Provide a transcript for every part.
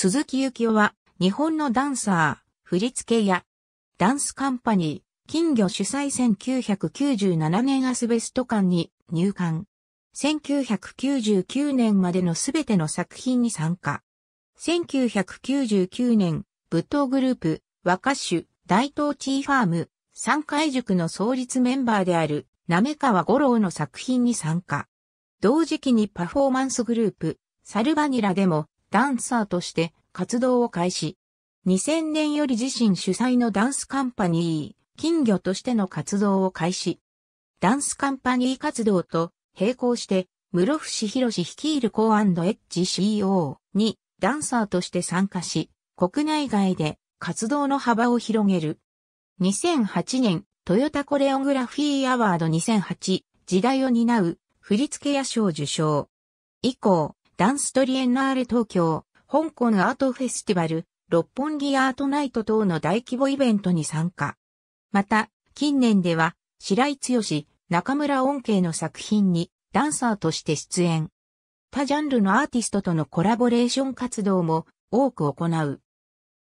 鈴木幸男は、日本のダンサー、振付や、ダンスカンパニー、金魚主催1997年アスベスト館に入館。1999年までのすべての作品に参加。1999年、舞踏グループ、和歌手、大東チーファーム、三海塾の創立メンバーである、かわ五郎の作品に参加。同時期にパフォーマンスグループ、サルバニラでもダンサーとして活動を開始。2000年より自身主催のダンスカンパニー、金魚としての活動を開始。ダンスカンパニー活動と並行して、室伏博率いるエッジ c o にダンサーとして参加し、国内外で活動の幅を広げる。2008年、トヨタコレオグラフィーアワード2008時代を担う振付屋賞受賞。以降、ダンストリエンナーレ東京、香港アートフェスティバル、六本木アートナイト等の大規模イベントに参加。また、近年では、白井剛、中村恩恵の作品にダンサーとして出演。他ジャンルのアーティストとのコラボレーション活動も多く行う。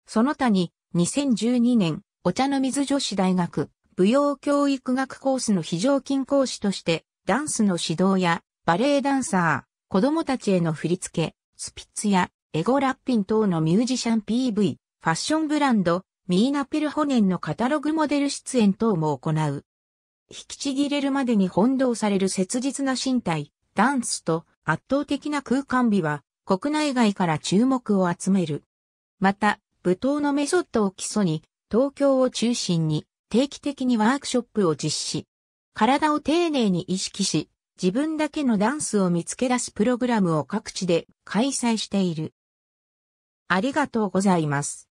その他に2012年お茶の水女子大学舞踊教育学コースの非常勤講師としてダンスの指導やバレエダンサー、子供たちへの振り付け、スピッツやエゴラッピン等のミュージシャン PV、ファッションブランド、ミーナ・ペルホネンのカタログモデル出演等も行う。引きちぎれるまでに翻弄される切実な身体、ダンスと圧倒的な空間美は国内外から注目を集める。また、舞踏のメソッドを基礎に東京を中心に定期的にワークショップを実施。体を丁寧に意識し、自分だけのダンスを見つけ出すプログラムを各地で開催している。ありがとうございます。